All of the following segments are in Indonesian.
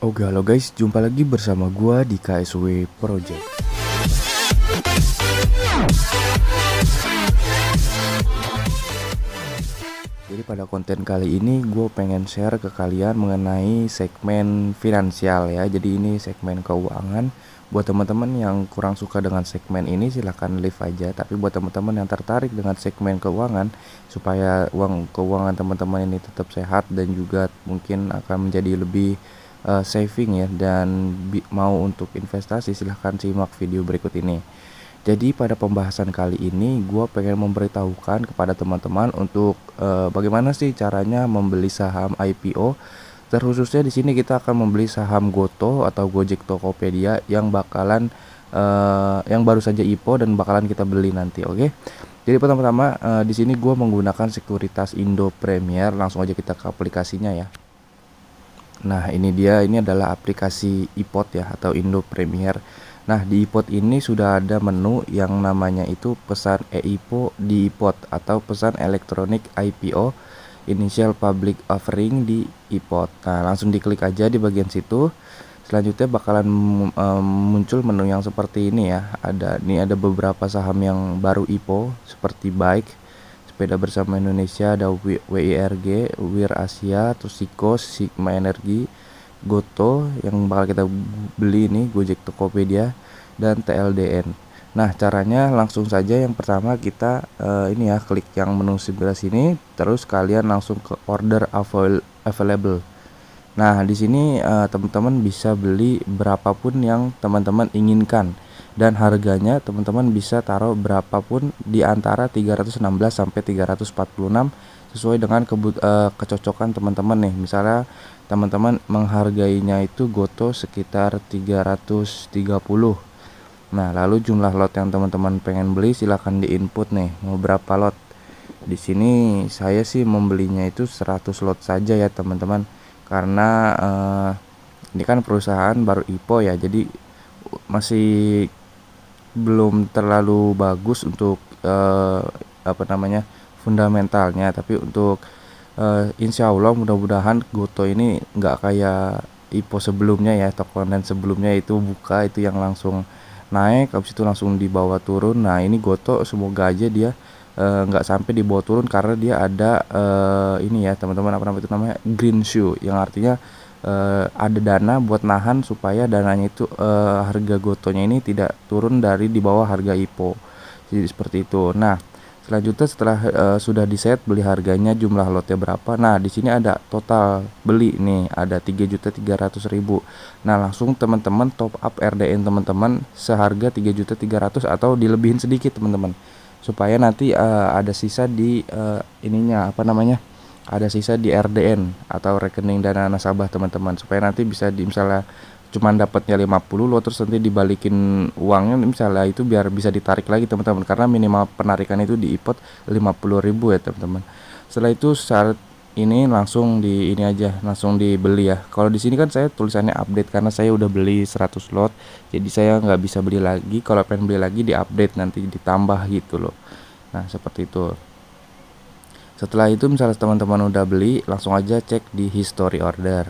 Oke halo guys, jumpa lagi bersama gua di KSW Project. Jadi pada konten kali ini gue pengen share ke kalian mengenai segmen finansial ya. Jadi ini segmen keuangan. Buat teman-teman yang kurang suka dengan segmen ini silahkan leave aja. Tapi buat teman-teman yang tertarik dengan segmen keuangan supaya uang keuangan teman-teman ini tetap sehat dan juga mungkin akan menjadi lebih uh, saving ya dan mau untuk investasi silahkan simak video berikut ini. Jadi pada pembahasan kali ini gue pengen memberitahukan kepada teman-teman untuk uh, bagaimana sih caranya membeli saham IPO. Terkhususnya di sini kita akan membeli saham Goto atau Gojek Tokopedia yang bakalan uh, yang baru saja IPO dan bakalan kita beli nanti, oke? Okay? Jadi pertama-tama uh, di sini gue menggunakan sekuritas Indo Premier, langsung aja kita ke aplikasinya ya. Nah, ini dia, ini adalah aplikasi iPod ya atau Indo premier Nah, di iPod ini sudah ada menu yang namanya itu pesan EIPO di e iPod atau pesan elektronik IPO Initial Public Offering di e iPod. Nah, langsung diklik aja di bagian situ. Selanjutnya bakalan eh, muncul menu yang seperti ini ya. Ada ini ada beberapa saham yang baru e IPO seperti Bike, Sepeda Bersama Indonesia ada WIRG, Wir Asia, Tosiko, Sigma Energi, Goto yang bakal kita beli ini, Gojek Tokopedia dan TLDN. Nah, caranya langsung saja yang pertama kita uh, ini ya klik yang menu sebelah sini terus kalian langsung ke order available. Nah, di sini uh, teman-teman bisa beli berapapun yang teman-teman inginkan dan harganya teman-teman bisa taruh berapapun di antara 316 sampai 346 sesuai dengan kebut uh, kecocokan teman-teman nih misalnya teman-teman menghargainya itu goto sekitar 330 nah lalu jumlah lot yang teman-teman pengen beli silahkan di input nih mau berapa lot di sini saya sih membelinya itu 100 lot saja ya teman-teman karena uh, ini kan perusahaan baru IPO ya jadi masih belum terlalu bagus untuk uh, apa namanya fundamentalnya tapi untuk uh, insya Allah mudah-mudahan Goto ini nggak kayak IPO sebelumnya ya online sebelumnya itu buka itu yang langsung naik habis itu langsung dibawa turun nah ini Goto semoga aja dia eh, nggak uh, sampai dibawa turun karena dia ada uh, ini ya teman-teman apa namanya itu namanya green shoe yang artinya uh, ada dana buat nahan supaya dananya itu uh, harga gotonya ini tidak turun dari di bawah harga IPO. Jadi seperti itu. Nah, selanjutnya setelah uh, sudah di set beli harganya jumlah lotnya berapa. Nah, di sini ada total beli nih ada 3.300.000. Nah, langsung teman-teman top up RDN teman-teman seharga 3.300 atau dilebihin sedikit teman-teman supaya nanti uh, ada sisa di uh, ininya apa namanya? ada sisa di RDN atau rekening dana nasabah teman-teman supaya nanti bisa di misalnya cuman dapatnya 50 lo terus nanti dibalikin uangnya misalnya itu biar bisa ditarik lagi teman-teman karena minimal penarikan itu di ipot ribu ya teman-teman setelah itu saat ini langsung di ini aja langsung dibeli ya kalau di sini kan saya tulisannya update karena saya udah beli 100 lot jadi saya nggak bisa beli lagi kalau pengen beli lagi di update nanti ditambah gitu loh nah seperti itu setelah itu misalnya teman-teman udah beli, langsung aja cek di history order.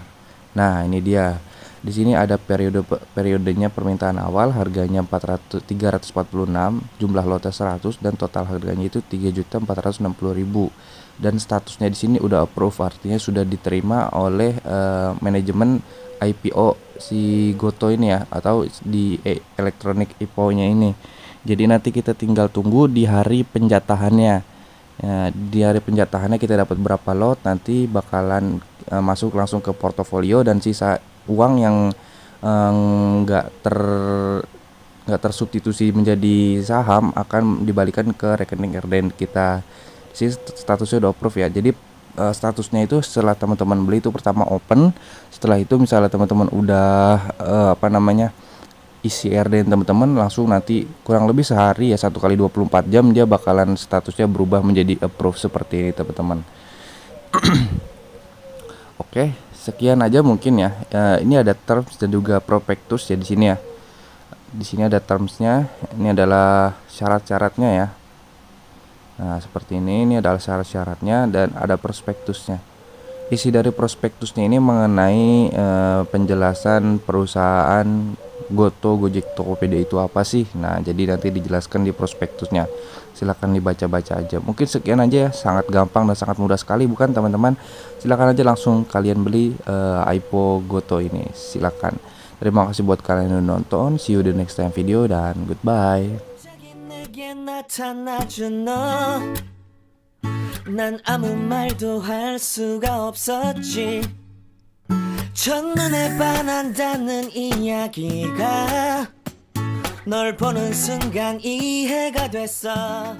Nah, ini dia. Di sini ada periode periodenya permintaan awal harganya 400 346, jumlah lotnya 100 dan total harganya itu 3.460.000. Dan statusnya di sini udah approve, artinya sudah diterima oleh uh, manajemen IPO si Goto ini ya atau di e Electronic IPO-nya ini. Jadi nanti kita tinggal tunggu di hari penjatahannya. Ya, di hari penjatahannya kita dapat berapa lot nanti bakalan uh, masuk langsung ke portofolio dan sisa uang yang enggak eh, um, ter enggak tersubstitusi menjadi saham akan dibalikan ke rekening RDN kita si statusnya udah approve ya jadi uh, statusnya itu setelah teman-teman beli itu pertama open setelah itu misalnya teman-teman udah uh, apa namanya isi air teman-teman langsung nanti kurang lebih sehari ya satu kali 24 jam dia bakalan statusnya berubah menjadi approve seperti ini teman-teman oke sekian aja mungkin ya uh, ini ada terms dan juga prospectus ya di sini ya di sini ada termsnya ini adalah syarat-syaratnya ya nah seperti ini ini adalah syarat-syaratnya dan ada prospektusnya isi dari prospektusnya ini mengenai uh, penjelasan perusahaan Goto, Gojek, Tokopedia itu apa sih? Nah, jadi nanti dijelaskan di prospektusnya. Silahkan dibaca-baca aja. Mungkin sekian aja ya, sangat gampang dan sangat mudah sekali, bukan teman-teman? Silahkan aja langsung kalian beli uh, eh, IPO Goto ini. Silahkan. Terima kasih buat kalian yang nonton. See you the next time video dan goodbye. 난 아무 말도 할 수가 없었지 첫눈에 반한다는 이야기가 널 보는 순간 이해가 됐어